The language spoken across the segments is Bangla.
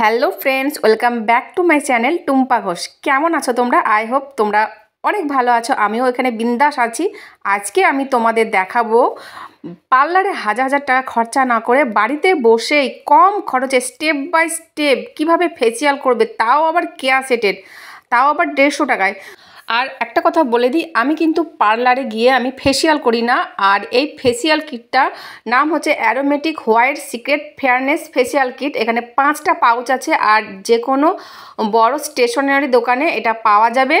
hello friends welcome back to my channel Tumpa Ghosh কেমন আছো তোমরা আই হোপ তোমরা অনেক ভালো আছো আমিও এখানে বিন্দাস আছি আজকে আমি তোমাদের দেখাবো পার্লারে হাজার হাজার টাকা খরচা না করে বাড়িতে বসেই কম খরচে স্টেপ বাই স্টেপ কিভাবে ফেসিয়াল করবে তাও আবার কেয়া সেটেড তাও আবার দেড়শো টাকায় আর একটা কথা বলে দিই আমি কিন্তু পার্লারে গিয়ে আমি ফেসিয়াল করি না আর এই ফেসিয়াল কিটটা নাম হচ্ছে aromatic white secret fairness facial kit এখানে পাঁচটা পাউচ আছে আর যে কোনো বড় স্টেশনারি দোকানে এটা পাওয়া যাবে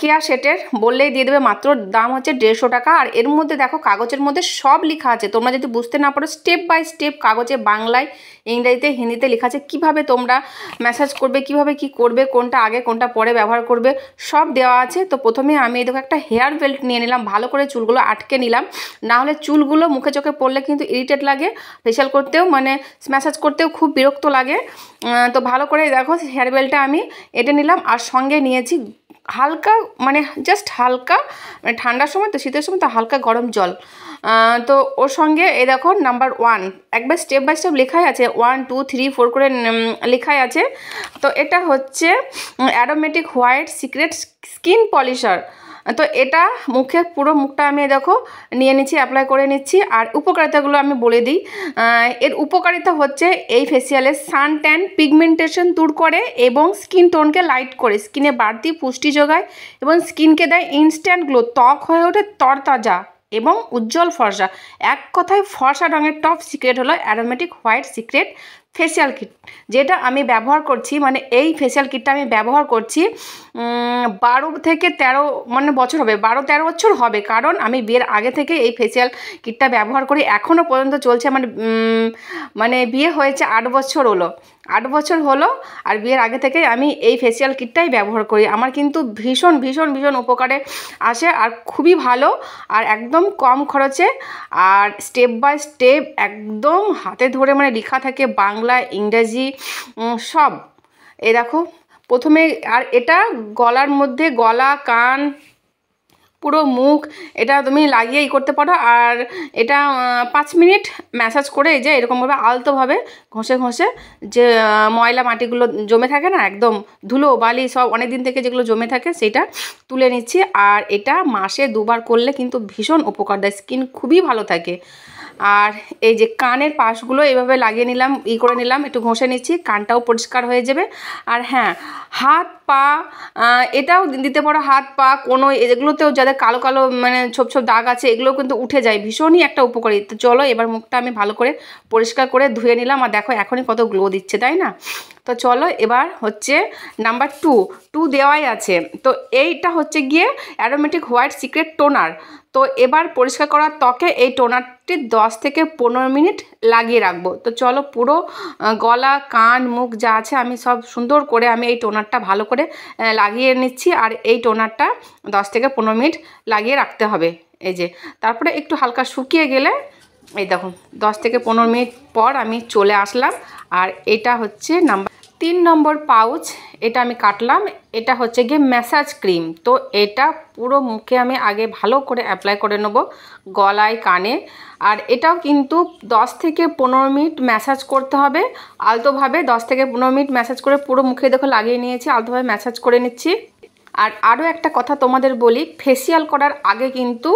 কেয়া সেটের বললেই দিয়ে দেবে মাত্র দাম হচ্ছে দেড়শো টাকা আর এর মধ্যে দেখো কাগজের মধ্যে সব লেখা আছে তোমরা যদি বুঝতে না পারো স্টেপ বাই স্টেপ কাগজে বাংলায় ইংরেজিতে হিন্দিতে লেখা আছে কিভাবে তোমরা ম্যাসাজ করবে কিভাবে কি করবে কোনটা আগে কোনটা পরে ব্যবহার করবে সব দেওয়া দেওয়া আছে তো প্রথমে আমি এই দেখো একটা হেয়ার বেল্ট নিয়ে নিলাম ভালো করে চুলগুলো আটকে নিলাম না হলে চুলগুলো মুখে চোখে পড়লে কিন্তু ইরিটেট লাগে ফেশিয়াল করতেও মানে ম্যাসাজ করতেও খুব বিরক্ত লাগে তো ভালো করে দেখো হেয়ার বেল্টটা আমি এটে নিলাম আর সঙ্গে নিয়েছি হালকা মানে জাস্ট হালকা মানে ঠান্ডার সময় তো শীতের সময় তো হালকা গরম জল তো ওর সঙ্গে এই দেখো নাম্বার ওয়ান একবার স্টেপ বাই স্টেপ লেখাই আছে ওয়ান টু থ্রি ফোর করে লেখাই আছে তো এটা হচ্ছে aromatic white secret skin polisher তো এটা মুখে পুরো মুখটা আমি দেখো নিয়ে নিচ্ছি অ্যাপ্লাই করে নিচ্ছি আর উপকারিতাগুলো আমি বলে দিই এর উপকারিতা হচ্ছে এই ফেসিয়ালের সান ট্যান পিগমেন্টেশন দূর করে এবং স্কিন টোনকে লাইট করে স্কিনে বাড়তি পুষ্টি যোগায় এবং স্কিনকে দেয় ইনস্ট্যান্ট গ্লো ত্বক হয়ে ওঠে তরতাজা এবং উজ্জ্বল ফর্সা এক কথায় ফর্সা রঙের টপ সিক্রেট হলো aromatic white secret facial kit যেটা আমি ব্যবহার করছি মানে এই ফেসিয়াল কিটটা আমি ব্যবহার করছি বারো থেকে তেরো মানে বছর হবে বারো তেরো বছর হবে কারণ আমি বিয়ের আগে থেকে এই ফেসিয়াল কিটটা ব্যবহার করি এখনও পর্যন্ত চলছে আমার মানে, মানে বিয়ে হয়েছে আট বছর হলো আট বছর হলো আর বিয়ের আগে থেকে আমি এই ফেসিয়াল কিটটাই ব্যবহার করি আমার কিন্তু ভীষণ ভীষণ ভীষণ উপকারে আসে আর খুবই ভালো আর একদম কম খরচে আর স্টেপ বাই স্টেপ একদম হাতে ধরে মানে লেখা থাকে বাংলা ইংরাজি সব এ দেখো প্রথমে আর এটা গলার মধ্যে গলা কান পুরো মুখ এটা তুমি লাগিয়েই করতে পারো আর এটা পাঁচ মিনিট ম্যাসাজ করে এই যে এরকমভাবে আলতোভাবে ঘষে ঘষে যে ময়লা মাটিগুলো জমে থাকে না একদম ধুলো বালি সব অনেক দিন থেকে যেগুলো জমে থাকে সেটা তুলে নিচ্ছি আর এটা মাসে দুবার করলে কিন্তু ভীষণ উপকার দেয় স্কিন খুবই ভালো থাকে আর এই যে কানের পাশগুলো এইভাবে লাগিয়ে নিলাম ই করে নিলাম একটু ঘষে নিচ্ছি কানটাও পরিষ্কার হয়ে যাবে আর হ্যাঁ হাত পা এটাও দিতে পারো হাত পা কোনো এগুলোতেও যাদের কালো কালো মানে ছোপ ছোপ দাগ আছে এগুলো কিন্তু উঠে যায় ভীষণই একটা উপকারী তো চলো এবার মুখটা আমি ভালো করে পরিষ্কার করে ধুয়ে নিলাম আর দেখো এখনই কত গ্লো দিচ্ছে তাই না তো চলো এবার হচ্ছে নাম্বার টু টু দেওয়াই আছে তো এইটা হচ্ছে গিয়ে অ্যারোমেটিক হোয়াইট সিক্রেট টোনার তো এবার পরিষ্কার করার ত্বকে এই টোনারটি 10 থেকে পনেরো মিনিট লাগিয়ে রাখবো তো চলো পুরো গলা কান মুখ যা আছে আমি সব সুন্দর করে আমি এই টোনারটা ভালো করে লাগিয়ে নিচ্ছি আর এই টোনারটা 10 থেকে পনেরো মিনিট লাগিয়ে রাখতে হবে এই যে তারপরে একটু হালকা শুকিয়ে গেলে এই দেখুন দশ থেকে পনেরো মিনিট পর আমি চলে আসলাম আর এটা হচ্ছে নাম্বার তিন নম্বর পাউচ এটা আমি কাটলাম এটা হচ্ছে গিয়ে ম্যাসাজ ক্রিম তো এটা পুরো মুখে আমি আগে ভালো করে অ্যাপ্লাই করে নেব গলায় কানে আর এটাও কিন্তু 10 থেকে পনেরো মিনিট ম্যাসাজ করতে হবে আলতোভাবে 10 থেকে পনেরো মিনিট ম্যাসাজ করে পুরো মুখে দেখো লাগিয়ে নিয়েছি আলতোভাবে ম্যাসাজ করে নিচ্ছি আর আরও একটা কথা তোমাদের বলি ফেসিয়াল করার আগে কিন্তু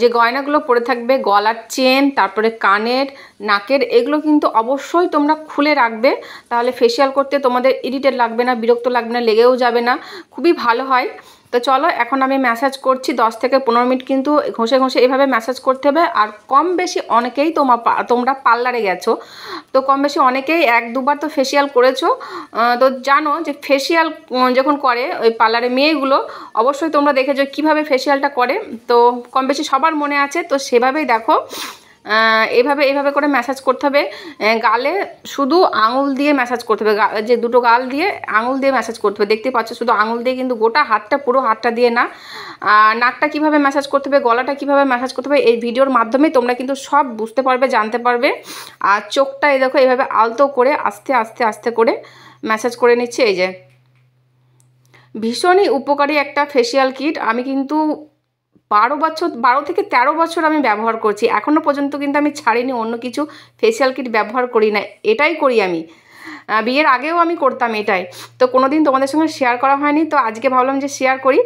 যে গয়নাগুলো পরে থাকবে গলার চেন তারপরে কানের নাকের এগুলো কিন্তু অবশ্যই তোমরা খুলে রাখবে তাহলে ফেসিয়াল করতে তোমাদের ইরিটেড লাগবে না বিরক্ত লাগবে না লেগেও যাবে না খুবই ভালো হয় তো চলো এখন আমি ম্যাসাজ করছি 10 থেকে পনেরো মিনিট কিন্তু ঘষে ঘষে এভাবে ম্যাসাজ করতে হবে আর কম বেশি অনেকেই তোমা তোমরা পার্লারে গেছো তো কম বেশি অনেকেই এক দুবার তো ফেসিয়াল করেছো তো জানো যে ফেসিয়াল যখন করে ওই পার্লারে মেয়েগুলো অবশ্যই তোমরা দেখেছো কিভাবে ফেসিয়ালটা করে তো কম বেশি সবার মনে আছে তো সেভাবেই দেখো এভাবে এভাবে করে ম্যাসাজ করতে হবে গালে শুধু আঙুল দিয়ে ম্যাসাজ করতে হবে যে দুটো গাল দিয়ে আঙুল দিয়ে ম্যাসাজ করতে হবে দেখতে পাচ্ছ শুধু আঙুল দিয়ে কিন্তু গোটা হাতটা পুরো হাতটা দিয়ে না নাকটা কিভাবে ম্যাসাজ করতে হবে গলাটা কিভাবে ম্যাসাজ করতে হবে এই ভিডিওর মাধ্যমে তোমরা কিন্তু সব বুঝতে পারবে জানতে পারবে আর চোখটা এই দেখো এইভাবে আলতো করে আস্তে আস্তে আস্তে করে ম্যাসাজ করে নিচ্ছে এই যে ভীষণই উপকারী একটা ফেসিয়াল কিট আমি কিন্তু বারো বছর বারো থেকে ১৩ বছর আমি ব্যবহার করছি এখনও পর্যন্ত কিন্তু আমি ছাড়িনি অন্য কিছু ফেসিয়াল কিট ব্যবহার করি না এটাই করি আমি বিয়ের আগেও আমি করতাম এটাই তো কোনো দিন তোমাদের সঙ্গে শেয়ার করা হয়নি তো আজকে ভাবলাম যে শেয়ার করি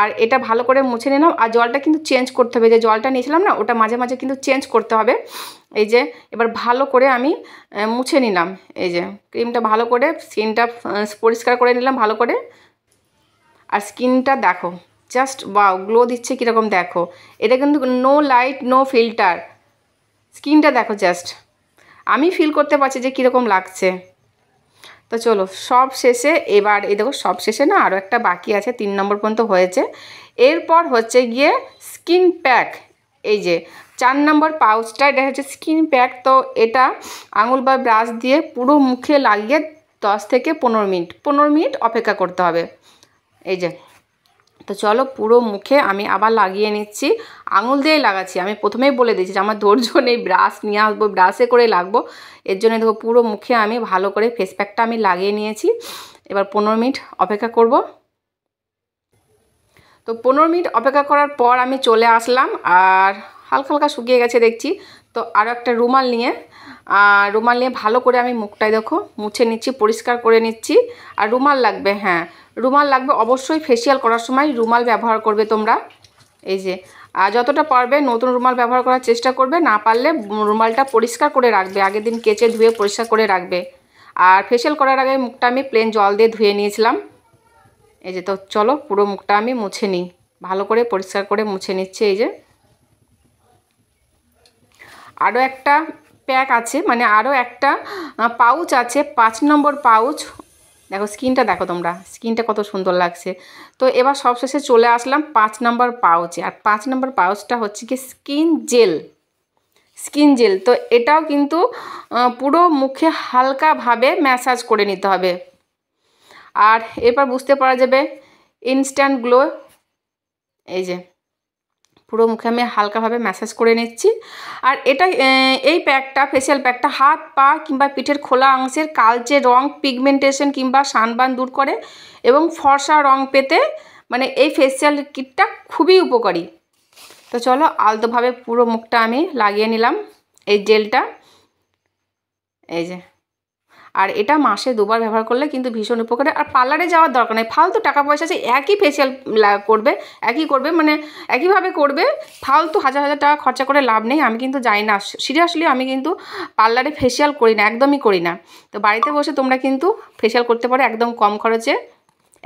আর এটা ভালো করে মুছে নিলাম আর জলটা কিন্তু চেঞ্জ করতে হবে যে জলটা নিয়েছিলাম না ওটা মাঝে মাঝে কিন্তু চেঞ্জ করতে হবে এই যে এবার ভালো করে আমি মুছে নিলাম এই যে ক্রিমটা ভালো করে স্কিনটা পরিষ্কার করে নিলাম ভালো করে আর স্কিনটা দেখো জাস্ট ওয়াও গ্লো দিচ্ছে কীরকম দেখো এটা কিন্তু নো লাইট নো ফিল্টার স্কিনটা দেখো জাস্ট আমি ফিল করতে পারছি যে কীরকম লাগছে তো চলো সব শেষে এবার এই দেখো সব শেষে না আরও একটা বাকি আছে তিন নম্বর পর্যন্ত হয়েছে এরপর হচ্ছে গিয়ে স্কিন প্যাক এই যে চার নম্বর পাউচটা এটা হচ্ছে স্কিন প্যাক তো এটা আঙুল বা ব্রাশ দিয়ে পুরো মুখে লাগিয়ে দশ থেকে পনেরো মিনিট পনেরো মিনিট অপেক্ষা করতে হবে এই যে তো চলো পুরো মুখে আমি আবার লাগিয়ে নিচ্ছি আঙুল দিয়ে লাগাচ্ছি আমি প্রথমেই বলে দিয়েছি যে আমার ধৈর্য নেই ব্রাশ নিয়ে আসবো ব্রাশে করে লাগবো এর জন্য দেখো পুরো মুখে আমি ভালো করে ফেস প্যাকটা আমি লাগিয়ে নিয়েছি এবার পনেরো মিনিট অপেক্ষা করব তো পনেরো মিনিট অপেক্ষা করার পর আমি চলে আসলাম আর হালকা হালকা শুকিয়ে গেছে দেখছি তো আরও একটা রুমাল নিয়ে রুমাল নিয়ে ভালো করে আমি মুখটায় দেখো মুছে নিচ্ছি পরিষ্কার করে নিচ্ছি আর রুমাল লাগবে হ্যাঁ রুমাল লাগবে অবশ্যই ফেসিয়াল করার সময় রুমাল ব্যবহার করবে তোমরা এই যে আর যতটা পারবে নতুন রুমাল ব্যবহার করার চেষ্টা করবে না পারলে রুমালটা পরিষ্কার করে রাখবে আগের দিন কেচে ধুয়ে পরিষ্কার করে রাখবে আর ফেসিয়াল করার আগে মুখটা আমি প্লেন জল দিয়ে ধুয়ে নিয়েছিলাম এই যে তো চলো পুরো মুখটা আমি মুছে নিই ভালো করে পরিষ্কার করে মুছে নিচ্ছে এই যে আরও একটা প্যাক আছে মানে আরও একটা পাউচ আছে পাঁচ নম্বর পাউচ দেখো স্কিনটা দেখো তোমরা স্কিনটা কত সুন্দর লাগছে তো এবার সবশেষে চলে আসলাম পাঁচ নাম্বার পাউচে আর পাঁচ নাম্বার পাউচটা হচ্ছে কি স্কিন জেল স্কিন জেল তো এটাও কিন্তু পুরো মুখে হালকাভাবে ম্যাসাজ করে নিতে হবে আর এরপর বুঝতে পারা যাবে ইনস্ট্যান্ট গ্লো এই যে পুরো মুখে আমি হালকাভাবে ম্যাসাজ করে নিচ্ছি আর এটা এই প্যাকটা ফেসিয়াল প্যাকটা হাত পা কিংবা পিঠের খোলা অংশের কালচে রং পিগমেন্টেশন কিংবা সানবান দূর করে এবং ফর্সা রং পেতে মানে এই ফেসিয়াল কিটটা খুবই উপকারী তো চলো আলতোভাবে পুরো মুখটা আমি লাগিয়ে নিলাম এই জেলটা এই যে আর এটা মাসে দুবার ব্যবহার করলে কিন্তু ভীষণ উপকারে আর পার্লারে যাওয়ার দরকার নেই ফালতু টাকা পয়সা সে একই ফেসিয়াল করবে একই করবে মানে একইভাবে করবে ফালতু হাজার হাজার টাকা খরচা করে লাভ নেই আমি কিন্তু যাই না সিরিয়াসলি আমি কিন্তু পার্লারে ফেসিয়াল করি না একদমই করি না তো বাড়িতে বসে তোমরা কিন্তু ফেসিয়াল করতে পারো একদম কম খরচে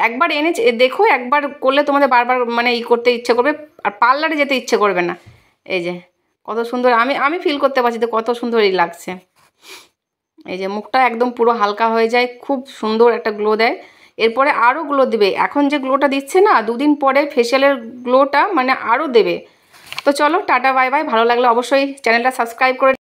একবার এনে দেখো একবার করলে তোমাদের বারবার মানে ই করতে ইচ্ছে করবে আর পার্লারে যেতে ইচ্ছে করবে না এই যে কত সুন্দর আমি আমি ফিল করতে পারছি তো কত সুন্দরই লাগছে এই যে মুখটা একদম পুরো হালকা হয়ে যায় খুব সুন্দর একটা গ্লো দেয় এরপরে আরও গ্লো দেবে এখন যে গ্লোটা দিচ্ছে না দুদিন পরে ফেশিয়ালের গ্লোটা মানে আরও দেবে তো চলো টাটা বাই বাই ভালো লাগলে অবশ্যই চ্যানেলটা সাবস্ক্রাইব করে